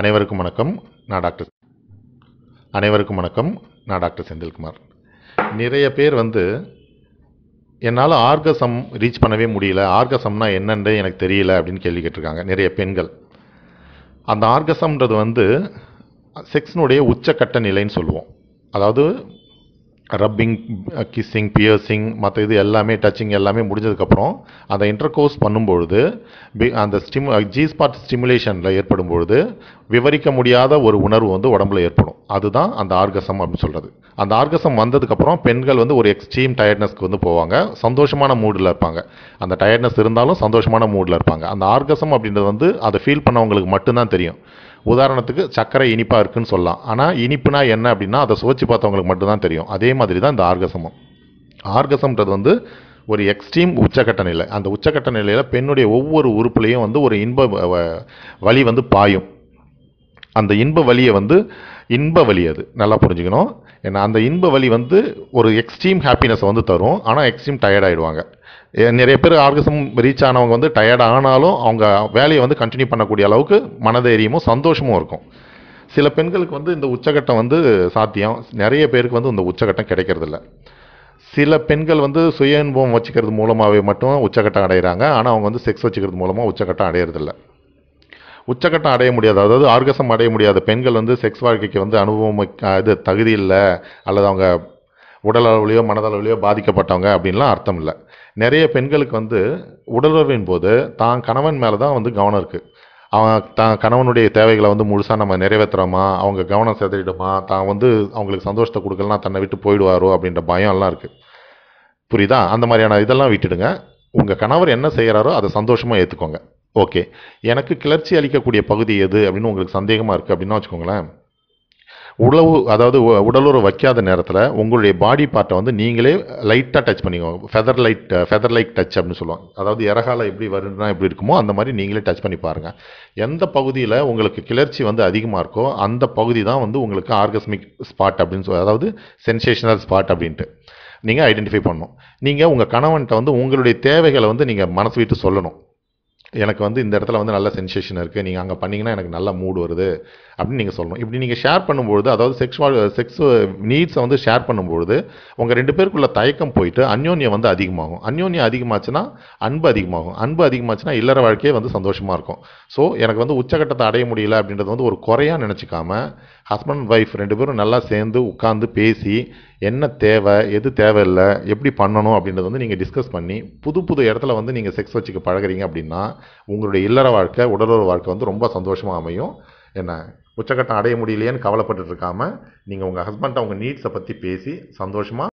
அனைவருக்கும் வணக்கம் நான் டாக்டர் அனைவருக்கும் வணக்கம் நான் டாக்டர் செந்தில்குமார் நிறைய பேர் வந்து என்னால் ஆர்கசம் ரீச் பண்ணவே முடியல ஆர்கசம்னா என்னன்றே எனக்கு தெரியல அப்படின்னு கேள்வி கேட்டிருக்காங்க நிறைய பெண்கள் அந்த ஆர்கசம்ன்றது வந்து செக்ஸினுடைய உச்சக்கட்ட நிலைன்னு சொல்லுவோம் அதாவது ரப்பிங் கிஸ்ஸிங் பியர்சிங் மற்ற இது எல்லாமே டச்சிங் எல்லாமே முடிஞ்சதுக்கப்புறம் அந்த இன்டர்கோர்ஸ் பண்ணும்பொழுது பி அந்த ஸ்டிம் ஜி uh, ஸ்பாட் ஸ்டிமுலேஷனில் ஏற்படும் பொழுது விவரிக்க முடியாத ஒரு உணர்வு வந்து உடம்புல ஏற்படும் அதுதான் அந்த ஆர்கசம் அப்படின்னு சொல்கிறது அந்த ஆர்கசம் வந்ததுக்கப்புறம் பெண்கள் வந்து ஒரு எக்ஸ்ட்ரீம் டயர்ட்னஸ்க்கு வந்து போவாங்க சந்தோஷமான மூடில் இருப்பாங்க அந்த டயர்ட்னஸ் இருந்தாலும் சந்தோஷமான மூடில் இருப்பாங்க அந்த ஆர்கசம் அப்படின்றது வந்து அதை ஃபீல் பண்ணவங்களுக்கு மட்டும்தான் தெரியும் உதாரணத்துக்கு சர்க்கரை இனிப்பாக இருக்குதுன்னு சொல்லலாம் ஆனால் இனிப்புனா என்ன அப்படின்னா அதை சுவைச்சு பார்த்தவங்களுக்கு மட்டும்தான் தெரியும் அதே மாதிரி தான் இந்த ஆர்கசமும் ஆர்கசம்ன்றது வந்து ஒரு எக்ஸ்ட்ரீம் உச்சக்கட்ட நிலை அந்த உச்சக்கட்ட நிலையில் பெண்ணுடைய ஒவ்வொரு உறுப்புலையும் வந்து ஒரு இன்ப வழி வந்து பாயும் அந்த இன்ப வழியை வந்து இன்ப வழி அது நல்லா புரிஞ்சுக்கணும் ஏன்னா அந்த இன்ப வழி வந்து ஒரு எக்ஸ்ட்ரீம் ஹாப்பினஸ் வந்து தரும் ஆனால் எக்ஸ்ட்ரீம் டயர்டாகிடுவாங்க நிறைய பேர் ஆர்கசம் ரீச் ஆனவங்க வந்து டயர்ட் ஆனாலும் அவங்க வேலையை வந்து கண்டினியூ பண்ணக்கூடிய அளவுக்கு மனதைரியமும் சந்தோஷமும் இருக்கும் சில பெண்களுக்கு வந்து இந்த உச்சகட்டம் வந்து சாத்தியம் நிறைய பேருக்கு வந்து இந்த உச்சகட்டம் கிடைக்கிறதில்ல சில பெண்கள் வந்து சுய அனுபவம் வச்சுக்கிறது மூலமாகவே மட்டும் உச்சகட்டம் அடைகிறாங்க ஆனால் அவங்க வந்து செக்ஸ் வச்சுக்கிறது மூலமாக உச்சகட்டம் அடையிறதில்ல உச்சகட்டம் அடைய முடியாது அதாவது ஆர்கசம் அடைய முடியாத பெண்கள் வந்து செக்ஸ் வாழ்க்கைக்கு வந்து அனுபவம் இது தகுதி இல்லை அல்லது அவங்க உடல் அளவுலையோ மனதளவுலையோ பாதிக்கப்பட்டவங்க அப்படின்லாம் அர்த்தம் இல்லை நிறைய பெண்களுக்கு வந்து உடலுறவின் போது தான் கணவன் மேலே தான் வந்து கவனம் இருக்குது அவன் தான் கணவனுடைய தேவைகளை வந்து முழுசாக நம்ம நிறைவேற்றுறோமா அவங்க கவனம் செதறிடுமா தான் வந்து அவங்களுக்கு சந்தோஷத்தை கொடுக்கலாம் தன்னை விட்டு போயிடுவாரோ அப்படின்ற பயம்லாம் இருக்குது புரியுதா அந்த மாதிரியான இதெல்லாம் விட்டுடுங்க உங்கள் கணவர் என்ன செய்கிறாரோ அதை சந்தோஷமாக ஏற்றுக்கோங்க ஓகே எனக்கு கிளர்ச்சி அளிக்கக்கூடிய பகுதி எது அப்படின்னு உங்களுக்கு சந்தேகமாக இருக்குது அப்படின்னா வச்சுக்கோங்களேன் உழவு அதாவது உடலுறவு வைக்காத நேரத்தில் உங்களுடைய பாடி பார்ட்டை வந்து நீங்களே லைட்டாக டச் பண்ணிக்கோங்க feather light feather light touch அப்படின்னு சொல்லுவாங்க அதாவது இறகால எப்படி வருன்னா எப்படி இருக்குமோ அந்த மாதிரி நீங்களே டச் பண்ணி பாருங்கள் எந்த பகுதியில் உங்களுக்கு கிளர்ச்சி வந்து அதிகமாக இருக்கோ அந்த பகுதி தான் வந்து உங்களுக்கு ஆர்கஸ்மிக் ஸ்பாட் அப்படின்னு சொல்லி அதாவது சென்சேஷனல் ஸ்பாட் அப்படின்ட்டு நீங்கள் ஐடென்டிஃபை பண்ணணும் நீங்கள் உங்கள் கணவன்கிட்ட வந்து உங்களுடைய தேவைகளை வந்து நீங்கள் மனசு விட்டு சொல்லணும் எனக்கு வந்து இந்த இடத்துல வந்து நல்ல சென்சேஷன் இருக்குது நீங்கள் அங்கே பண்ணிங்கன்னா எனக்கு நல்ல மூடு வருது அப்படின்னு நீங்கள் சொல்லணும் இப்படி நீங்கள் ஷேர் பண்ணும்பொழுது அதாவது செக்ஸ் செக்ஸ் நீட்ஸை வந்து ஷேர் பண்ணும்பொழுது உங்கள் ரெண்டு பேருக்குள்ள தயக்கம் போயிட்டு அந்யோன்யம் வந்து அதிகமாகும் அந்யோன்யம் அதிகமாச்சுன்னா அன்பு அதிகமாகும் அன்பு அதிகமாச்சுன்னா இல்லற வாழ்க்கையே வந்து சந்தோஷமாக இருக்கும் ஸோ எனக்கு வந்து உச்சகட்டத்தை அடைய முடியல அப்படின்றது வந்து ஒரு குறையாக நினச்சிக்காம ஹஸ்பண்ட் அண்ட் ஒய்ஃப் ரெண்டு பேரும் நல்லா சேர்ந்து உட்காந்து பேசி என்ன தேவை எது தேவையில்லை எப்படி பண்ணணும் அப்படின்றத வந்து நீங்கள் டிஸ்கஸ் பண்ணி புது புது இடத்துல வந்து நீங்கள் செக்ஸ் வச்சுக்க பழகிறீங்க அப்படின்னா உங்களுடைய இல்லற வாழ்க்கை உடலுறவு வாழ்க்கை வந்து ரொம்ப சந்தோஷமாக அமையும் என்ன உச்சக்கட்டம் அடைய முடியலையேன்னு கவலைப்பட்டுட்டு இருக்காமல் நீங்கள் உங்கள் ஹஸ்பண்ட்டை அவங்க நீட்ஸை பற்றி பேசி சந்தோஷமாக